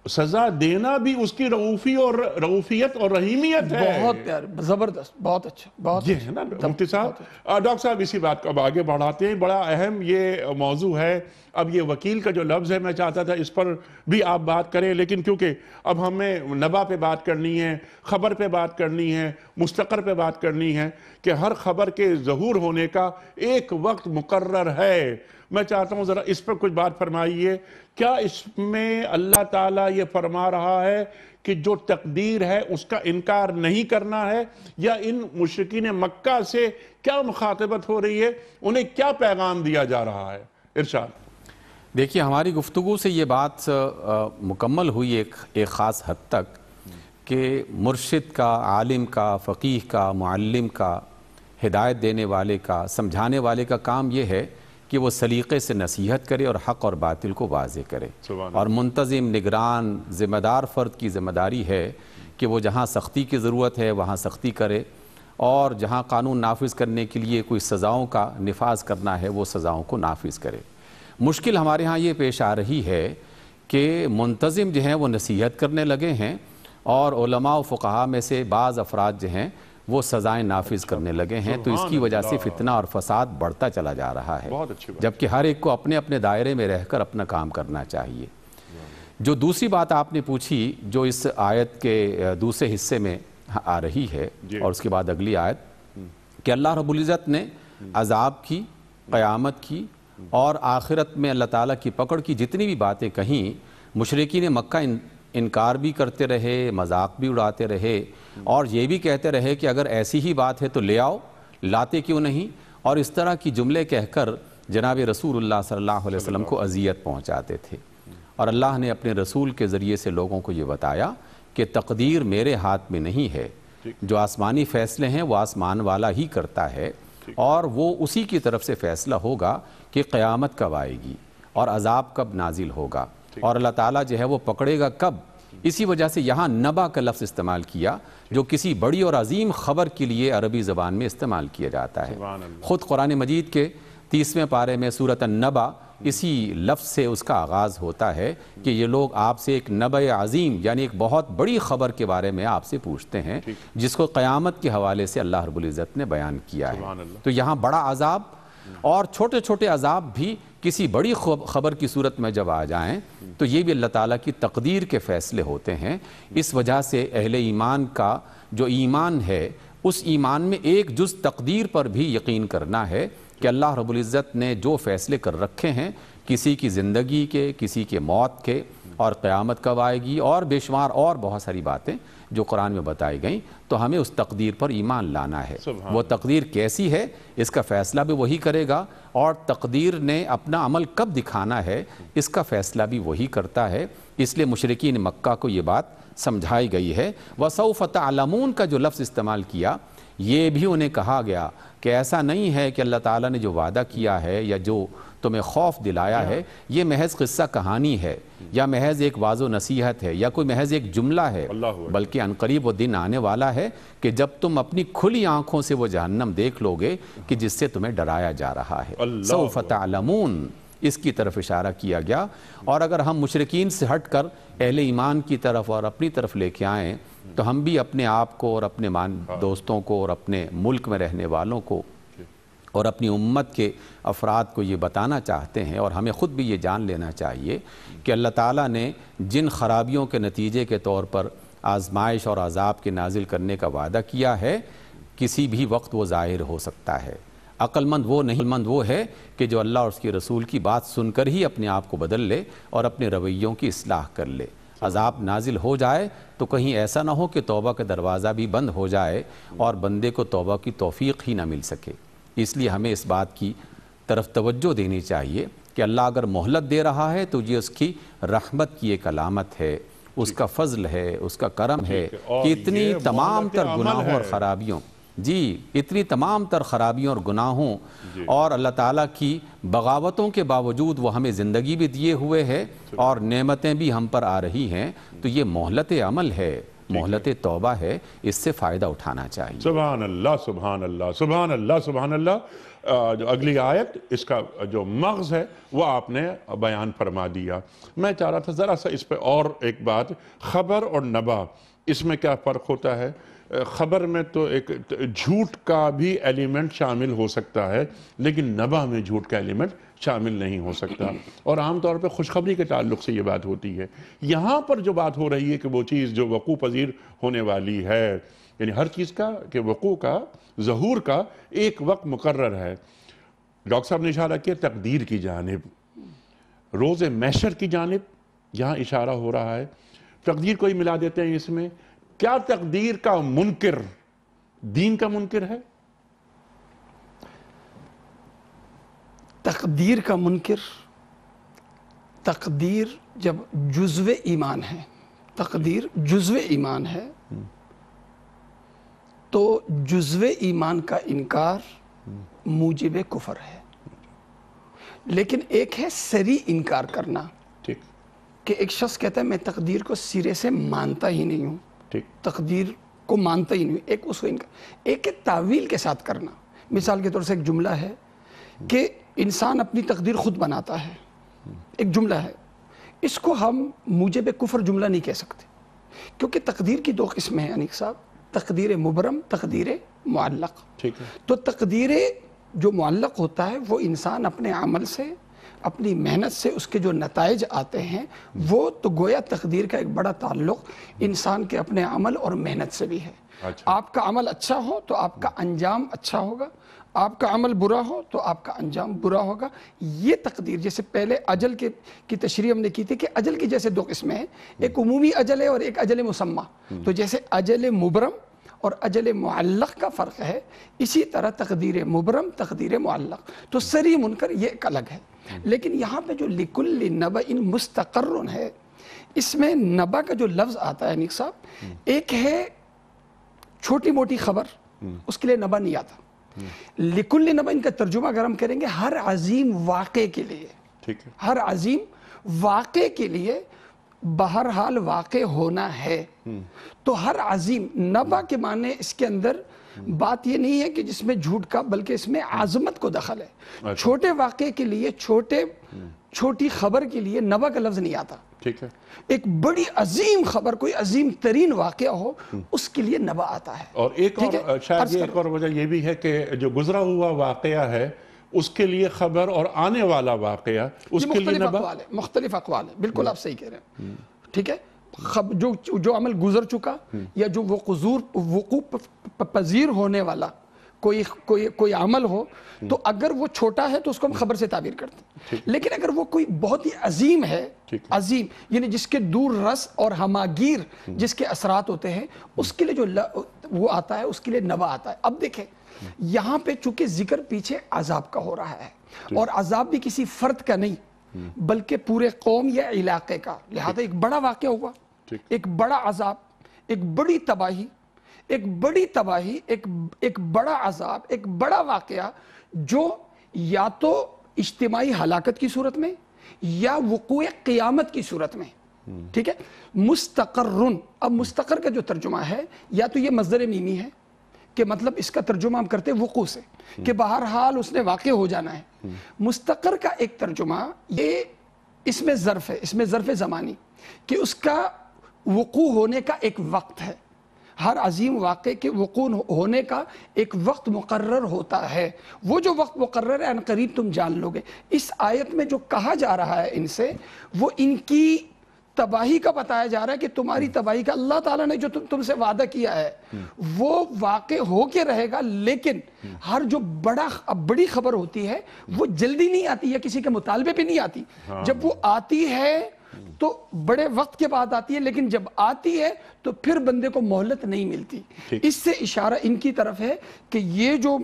सजा देना भी उसकी रऊफी और रऊफियत और रहीमियत है बहुत प्यार जबरदस्त बहुत अच्छा बहुत ये अच्छा, है ना मुफ्ती साहब अच्छा। डॉक्टर साहब इसी बात को अब आगे बढ़ाते हैं बड़ा अहम ये मौजू है अब ये वकील का जो लफ्ज़ है मैं चाहता था इस पर भी आप बात करें लेकिन क्योंकि अब हमें नबा पे बात करनी है ख़बर पे बात करनी है मुस्तकर पे बात करनी है कि हर खबर के जहूर होने का एक वक्त मुकर्र है मैं चाहता हूँ ज़रा इस पर कुछ बात फरमाइए क्या इसमें अल्लाह ताला ये फरमा रहा है कि जो तकदीर है उसका इनकार नहीं करना है या इन मुश्किन मक्का से क्या मुखातबत हो रही है उन्हें क्या पैगाम दिया जा रहा है इरशाद देखिए हमारी गुफ्तु से ये बात मुकम्मल हुई एक एक ख़ास हद तक कि मुर्शिद का आलिम का फ़कीह का मालम का हिदायत देने वाले का समझाने वाले का काम यह है कि वो सलीक़े से नसीहत करे और हक़ और बातिल को वाजे करे और मुंतज़म निगरान ज़िम्मेदार फ़र्द की ज़िम्मेदारी है कि वो जहाँ सख्ती की ज़रूरत है वहाँ सख्ती करे और जहाँ कानून नाफिज करने के लिए कोई सज़ाओं का नफाज करना है वो सज़ाओं को नाफिज करे मुश्किल हमारे यहाँ ये पेश आ रही है कि मुंतज़म जो हैं वो नसीहत करने लगे हैं और फकहा में से बाज़ अफराद जो हैं वो सज़ाएं नाफिज करने लगे हैं तो इसकी वजह से फितना और फसाद बढ़ता चला जा रहा है जबकि हर एक को अपने अपने दायरे में रहकर अपना काम करना चाहिए जो दूसरी बात आपने पूछी जो इस आयत के दूसरे हिस्से में आ रही है और उसके बाद अगली आयत हम्म। कि अल्लाह रबुल्ज़त ने हम्म। अजाब की हम्म। क़यामत की और आखिरत में अल्लाह ताला की पकड़ की जितनी भी बातें कहीं मशरक़ी ने मक्का इनकार भी करते रहे मजाक भी उड़ाते रहे और ये भी कहते रहे कि अगर ऐसी ही बात है तो ले आओ लाते क्यों नहीं और इस तरह की जुमले कहकर जनाब रसूल सल्लल्लाहु अलैहि वसल्लम को अजियत पहुंचाते थे और अल्लाह ने अपने रसूल के ज़रिए से लोगों को ये बताया कि तकदीर मेरे हाथ में नहीं है जो आसमानी फ़ैसले हैं वो आसमान वाला ही करता है और वो उसी की तरफ से फ़ैसला होगा कि क़यामत कब आएगी और अजाब कब नाजिल होगा और अल्लाह ताला जो है वो पकड़ेगा कब इसी वजह से यहाँ नबा का लफ्ज़ इस्तेमाल किया जो किसी बड़ी और अजीम ख़बर के लिए अरबी ज़बान में इस्तेमाल किया जाता है ख़ुद कुरान मजीद के तीसवें पारे में सूरत नबा इसी लफ्ज़ से उसका आगाज़ होता है कि ये लोग आपसे एक नब अज़ीम यानी एक बहुत बड़ी ख़बर के बारे में आपसे पूछते हैं जिसको क़यामत के हवाले से अल्लाह रबुल्ज़त ने बयान किया है तो यहाँ बड़ा अजाब और छोटे छोटे अजाब भी किसी बड़ी खबर की सूरत में जब आ जाएं तो ये भी अल्लाह ताला की तकदीर के फ़ैसले होते हैं इस वजह से अहल ईमान का जो ईमान है उस ईमान में एक जुज तकदीर पर भी यकीन करना है कि अल्लाह रबुल्ज़त ने जो फ़ैसले कर रखे हैं किसी की ज़िंदगी के किसी के मौत के और क़्यामत कब आएगी और बेशुमार और बहुत सारी बातें जो कुरान में बताई गई तो हमें उस तकदीर पर ईमान लाना है वो तकदीर कैसी है इसका फ़ैसला भी वही करेगा और तकदीर ने अपना अमल कब दिखाना है इसका फ़ैसला भी वही करता है इसलिए मशरकिन मक्का को ये बात समझाई गई है वसौफ़त आलमून का जो लफ्ज़ इस्तेमाल किया ये भी उन्हें कहा गया कि ऐसा नहीं है कि अल्लाह ताला ने जो वादा किया है या जो तुम्हें खौफ दिलाया है ये महज किस्सा कहानी है या महज एक वाजो नसीहत है या कोई महज एक जुमला है बल्कि अनकरीब वो दिन आने वाला है कि जब तुम अपनी खुली आंखों से वो जहन्नम देख लोगे कि जिससे तुम्हें डराया जा रहा है सऊफ़तमून इसकी तरफ इशारा किया गया और अगर हम मुशरकिन से हट कर अहल ईमान की तरफ और अपनी तरफ लेके आए तो हम भी अपने आप को और अपने मान हाँ। दोस्तों को और अपने मुल्क में रहने वालों को और अपनी उम्मत के अफराद को ये बताना चाहते हैं और हमें ख़ुद भी ये जान लेना चाहिए कि अल्लाह ताला ने जिन खराबियों के नतीजे के तौर पर आजमाइश और अजाब के नाजिल करने का वादा किया है किसी भी वक्त वो ज़ाहिर हो सकता है अक्लमंद वो नहीं मंद वो है कि जो अल्लाह और उसके रसूल की बात सुनकर ही अपने आप को बदल ले और अपने रवैयों की असलाह कर ले अजाब नाजिल हो जाए तो कहीं ऐसा ना हो कि तोबा का दरवाज़ा भी बंद हो जाए और बंदे को तोबा की तोफ़ी ही ना मिल सके इसलिए हमें इस बात की तरफ तवज्जो देनी चाहिए कि अल्लाह अगर मोहलत दे रहा है तो ये उसकी रहमत की एक अलामत है उसका फजल है उसका करम है कि इतनी तमाम तर गुनाहों और ख़राबियों जी इतनी तमाम तर ख़राबियों और गुनाहों और अल्लाह ताला की बगावतों के बावजूद वो हमें ज़िंदगी भी दिए हुए है और नेमतें भी हम पर आ रही हैं तो ये मोहलत अमल है मोहलत तोबा है इससे फ़ायदा उठाना चाहिए सुबहान अल्लाह सुबह अल्लाह सुबह अल्लाह सुबह अल्लाह जो अगली आयत इसका जो मगज़ है वह आपने बयान फरमा दिया मैं चाह रहा था ज़रा सा इस पर और एक बात ख़बर और नबा इसमें क्या फ़र्क होता है ख़बर में तो एक झूठ का भी एलिमेंट शामिल हो सकता है लेकिन नबा में झूठ का एलिमेंट शामिल नहीं हो सकता और आमतौर पर खुशखबरी के ताल्लुक से ये बात होती है यहाँ पर जो बात हो रही है कि वो चीज़ जो वक़ू पजीर होने वाली है यानी हर चीज़ का के वक़ू का जहूर का एक वक्त मुकर है डॉक्टर साहब ने इशारा किया तकदीर की जानब रोज़ मैशर की जानब यहाँ इशारा हो रहा है तकदीर को ही मिला देते हैं इसमें क्या तकदीर का मुनकर दीन का मुनकर है तकदीर का मुनकर तकदीर जब जुजव ईमान है तकदीर जुजव ईमान है तो जुजव ईमान का इनकार मुजब कुफर है लेकिन एक है सरी इनकार करना ठीक कि एक शख्स कहता है मैं तकदीर को सिरे से मानता ही नहीं हूँ ठीक तकदीर को मानता ही नहीं एक उसको इनकार एक तावील के साथ करना मिसाल के तौर से एक जुमला है कि इंसान अपनी तकदीर खुद बनाता है एक जुमला है इसको हम मुझे कुफर जुमला नहीं कह सकते क्योंकि तकदीर की दो किस्में हैं अनिक साहब तकदीर मुबरम तकदीर मालक ठीक है तो तकदीर जो मालक होता है वो इंसान अपने अमल से अपनी मेहनत से उसके जो नतज आते हैं वो तो गोया तकदीर का एक बड़ा ताल्लुक इंसान के अपने अमल और मेहनत से भी है अच्छा। आपका अमल अच्छा हो तो आपका अंजाम अच्छा होगा आपका अमल बुरा हो तो आपका अंजाम बुरा होगा ये तकदीर जैसे पहले अजल के की तशरी हमने की थी कि अजल की जैसे दो किस्में हैं एक हम्म। उमूमी अजल है और एक अजल मुसम्मा हम्म। तो जैसे अजल मुबरम और अजल मुअल्लक का फ़र्क है इसी तरह तकदीर मुबरम तकदीर मुअल्लक तो सरी मुनकर ये एक अलग है हम्म। लेकिन यहाँ पे जो लिकुल नब इन मुस्तकर है इसमें नबा का जो लफ्ज़ आता है निक साहब एक है छोटी मोटी खबर उसके लिए नबा नहीं आता लिकुल नबा इनका तर्जुमा गर्म करेंगे हर अजीम वाक़े के लिए ठीक है हर अजीम वाक़े के लिए बहरहाल वाक़ होना है हम्म। तो हर अजीम नबा के माने इसके अंदर बात यह नहीं है कि जिसमें झूठ का बल्कि इसमें आजमत को दखल है अच्छा। छोटे वाक के लिए छोटे हम्म। छोटी खबर के लिए नबा का लफ्ज नहीं आता ठीक है एक बड़ी अजीम खबर कोई अजीम तरीन वाक़ हो हम्म। उसके लिए नबा आता है और एक और है? शायद ये एक और वजह यह भी है कि जो गुजरा हुआ वाक़ है उसके लिए खबर और आने वाला वाक़ उसके लिए नबा मुख्तलिफ अकवाल है बिल्कुल हम्म। आप सही कह रहे हैं हम्म। ठीक है खब जो जो अमल गुजर चुका या जो वो वकूफ पजीर होने वाला कोई कोई कोई अमल हो हम्म। तो अगर वो छोटा है तो उसको हम हम्म। खबर से ताबीर करते हैं लेकिन अगर वो कोई बहुत ही अजीम है अजीम यानी जिसके दूर रस और हमागीर हम्म। जिसके असरात होते हैं उसके लिए जो ल, वो आता है उसके लिए नवा आता है अब देखें यहाँ पे चूंकि जिक्र पीछे अजाब का हो रहा है और अजाब भी किसी फर्द का नहीं बल्कि पूरे कौम या इलाके का लिहाजा एक बड़ा वाक्य हुआ एक बड़ा अजाब एक बड़ी तबाही एक बड़ी तबाही एक एक बड़ा अजाब एक बड़ा वाक़ जो या तो इज्तमाही हलाकत की सूरत में या वकूए क्यामत की सूरत में हम्म। ठीक है मुस्तकर अब मुस्तकर का जो तर्जुमा है या तो ये मजदर मीमी है कि मतलब इसका तर्जुमा हम करते वकू से हम्म। कि बहरहाल उसने वाक़ हो जाना है हम्म। मुस्तकर का एक तर्जुमा ये इसमें जरफ़ है इसमें जरफ़ ज़मानी कि उसका वकू होने का एक वक्त है हर अजीम वाक़े के वकून होने का एक वक्त मुकर होता है वो जो वक्त मुकर है अनकरीब तुम जान लोगे इस आयत में जो कहा जा रहा है इनसे वो इनकी तबाही का बताया जा रहा है कि तुम्हारी तबाही का अल्लाह ताला ने जो तुम तुमसे वादा किया है वो वाक़ हो के रहेगा लेकिन हर जो बड़ा बड़ी खबर होती है वो जल्दी नहीं आती या किसी के मुतालबे पे नहीं आती हाँ। जब वो आती है तो बड़े वक्त के बाद आती है लेकिन जब आती है तो फिर बंदे को मोहलत नहीं मिलती इससे इशारा इनकी तरफ है कि ये जो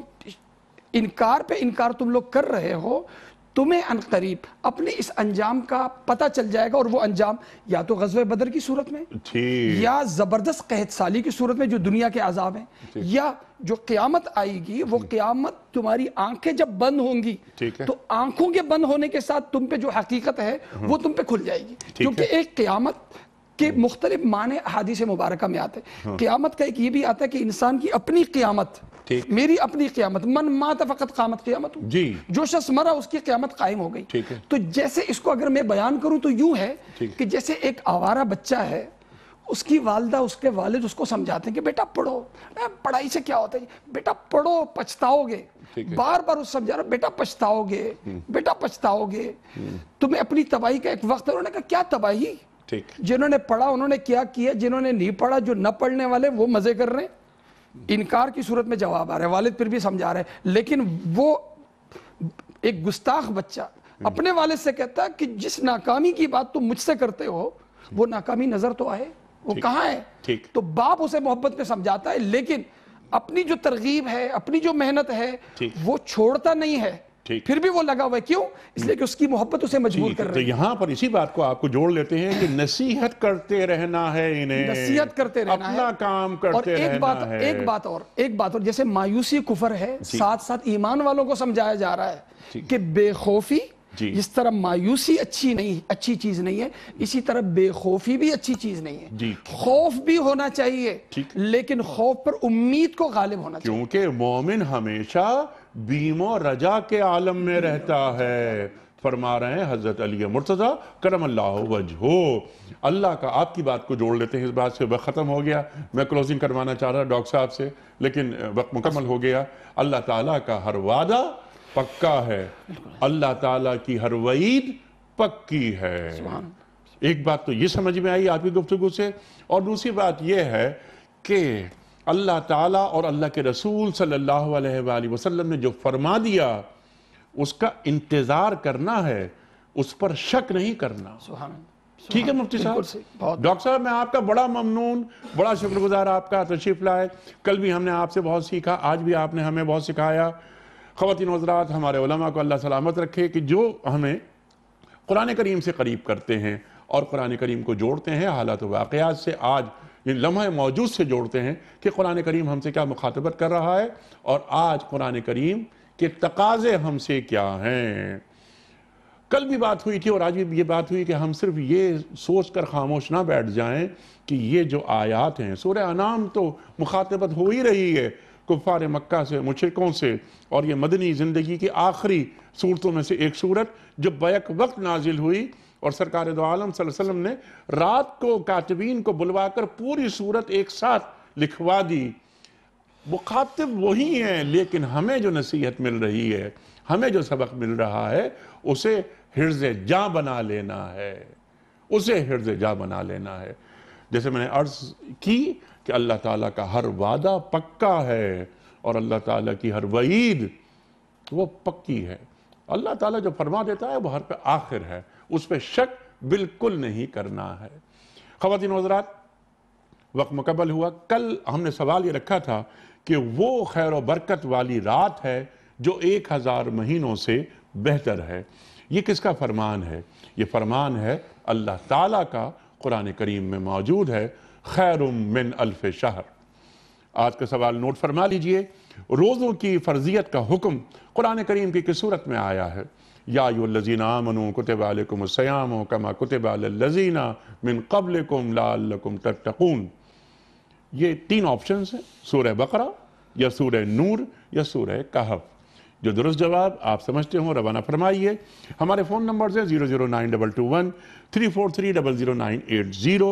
इनकार पे इनकार तुम लोग कर रहे हो तुम्हें करीब अपने इस अंजाम का पता चल जाएगा और वो अंजाम या तो गजब बदर की सूरत में या ज़बरदस्त कहत साली की सूरत में जो दुनिया के आज़ाब है या जो क्यामत आएगी वो क्यामत तुम्हारी आंखें जब बंद होंगी तो आंखों के बंद होने के साथ तुम पे जो हकीकत है हम्म। वो तुम पे खुल जाएगी क्योंकि एक क़ियामत के हम्म। मुख्तलिफ माने हादी से मुबारक में आते हैं हाँ। क्यामत का एक ये भी आता है कि इंसान की अपनी क्यामत मेरी अपनी क़्यामत मन माता फ़कत क़ामत क़्यामत जी जो शख्स मरा उसकी क़्यामत कायम हो गई ठीक है तो जैसे इसको अगर मैं बयान करूँ तो यूं है कि जैसे एक आवारा बच्चा है उसकी वालदा उसके वालिद उसको समझाते हैं कि बेटा पढ़ो पढ़ाई से क्या होता है बेटा पढ़ो पछताओगे बार बार उस समझा रहा बेटा पछताओगे हम्म। बेटा पछताओगे हम्म। तुम्हें अपनी तबाही का एक वक्त उन्होंने कहा क्या तबाही जिन्होंने पढ़ा उन्होंने क्या किया जिन्होंने नहीं पढ़ा जो न पढ़ने वाले वो मजे कर रहे हैं इनकार की सूरत में जवाब आ रहे हैं वालिद फिर भी समझा रहे हैं लेकिन वो एक गुस्ताख बच्चा अपने वालिद से कहता है कि जिस नाकामी की बात तुम मुझसे करते हो वो नाकामी नजर तो आए वो कहाँ है ठीक तो बाप उसे मोहब्बत में समझाता है लेकिन अपनी जो तरगीब है अपनी जो मेहनत है वो छोड़ता नहीं है फिर भी वो लगा हुआ है क्यों इसलिए कि उसकी मोहब्बत उसे मजबूर कर तो रही है तो यहाँ पर इसी बात को आपको जोड़ लेते हैं कि नसीहत करते रहना है इन्हें नसीहत करते रहना अपना है। काम करते और एक रहना बात है। एक बात और एक बात और जैसे मायूसी कुफर है साथ साथ ईमान वालों को समझाया जा रहा है कि बेखौफी जिस तरह मायूसी अच्छी नहीं अच्छी चीज नहीं है इसी तरह बेखौफी भी अच्छी चीज नहीं है खौफ भी होना चाहिए लेकिन खौफ पर उम्मीद को गालिब होना चाहिए क्योंकि मोमिन हमेशा बीमो रजा के आलम में रहता है फरमा रहे हैं हज़रत अली मुर्तज़ा करम अल्लाह वज अल्लाह का आपकी बात को जोड़ लेते हैं इस बात से वक्त ख़त्म हो गया मैं क्लोजिंग करवाना चाह रहा डॉक्टर साहब से लेकिन वक्त मुकम्मल हो गया अल्लाह ताला का हर वादा पक्का है अल्लाह ताला की हर वईद पक्की है एक बात तो ये समझ में आई आपकी गुफ्तगु से और दूसरी बात यह है कि अल्लाह ताला और अल्लाह के रसूल सल्लल्लाहु अलैहि वसल्लम ने जो फरमा दिया उसका इंतज़ार करना है उस पर शक नहीं करना ठीक है मुफ्ती साहब डॉक्टर साहब मैं आपका बड़ा ममनून बड़ा शुक्रगुजार आपका तशरीफ लाए कल भी हमने आपसे बहुत सीखा आज भी आपने हमें बहुत सिखाया ख़वान हजरात हमारे उलमा को अल्लाह सलामत रखे कि जो हमें कुरान करीम से करीब करते हैं और कुरान करीम को जोड़ते हैं हालात वाक़ात से आज इन लम्हे मौजूद से जोड़ते हैं कि कुरान करीम हमसे क्या मुखातबत कर रहा है और आज कुरान करीम के तकाजे हमसे क्या हैं कल भी बात हुई थी और आज भी ये बात हुई कि हम सिर्फ ये सोच कर खामोश ना बैठ जाएं कि ये जो आयात हैं सूर अनाम तो मुखातबत हो ही रही है कुफ़ार मक्का से मुशरकों से और ये मदनी ज़िंदगी की आखिरी सूरतों में से एक सूरत जो बैक वक्त नाजिल हुई और सरकार दो आलम वसल्लम ने रात को कातबीन को बुलवाकर पूरी सूरत एक साथ लिखवा दी मुखातिब वही हैं लेकिन हमें जो नसीहत मिल रही है हमें जो सबक मिल रहा है उसे हिरज जा बना लेना है उसे हिरज जा बना लेना है जैसे मैंने अर्ज की कि अल्लाह ताला का हर वादा पक्का है और अल्लाह ताला की हर वईद तो वो पक्की है अल्लाह ताला जो फरमा देता है वो हर पे आखिर है उस पर शक बिल्कुल नहीं करना है खातिन हजरात वक्त मुकबल हुआ कल हमने सवाल ये रखा था कि वो खैर बरकत वाली रात है जो एक हज़ार महीनों से बेहतर है ये किसका फरमान है ये फरमान है अल्लाह ताला का कुरान करीम में मौजूद है खैर मिन अल्फ शहर आज का सवाल नोट फरमा लीजिए रोज़ों की फर्जियत का हुक्म कुरान करीम की किस सूरत में आया है या याजीनामनु कुतबालकुमसयाम कमा कुतबालजीना मिन कबलकुम लालकुम तटकून ये तीन ऑप्शन हैं सूर्य बकरा या सूर नूर या सूर कहफ जो दुरुस्त जवाब आप समझते हो रवाना फरमाइए हमारे फ़ोन नंबर हैं zero zero nine double two one three four three double zero nine eight zero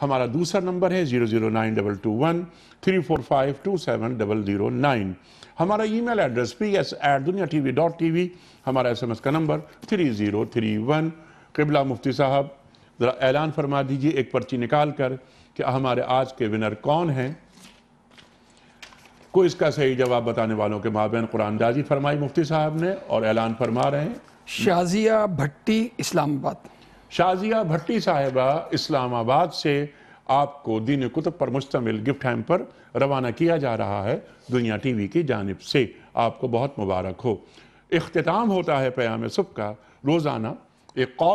हमारा दूसरा नंबर है zero zero nine double two one three four five two seven double zero nine हमारा email address P S at Duniya T V dot T V हमारा S M S का number three zero three one कबला मुफ्ती साहब ज़रा ऐलान फरमा दीजिए एक पर्ची निकाल कर कि हमारे आज के विनर कौन हैं को इसका सही जवाब बताने वालों के माबेन दाजी फरमाई मुफ्ती साहब ने और ऐलान फरमा रहे हैं शाजिया भट्टी इस्लामाबाद शाजिया भट्टी साहिबा इस्लामाबाद से आपको दीन कुतब पर मुश्तमिल गिफ्ट हैम पर रवाना किया जा रहा है दुनिया टीवी की जानब से आपको बहुत मुबारक हो अख्ताम होता है प्याम सुबह का रोज़ाना एक कॉल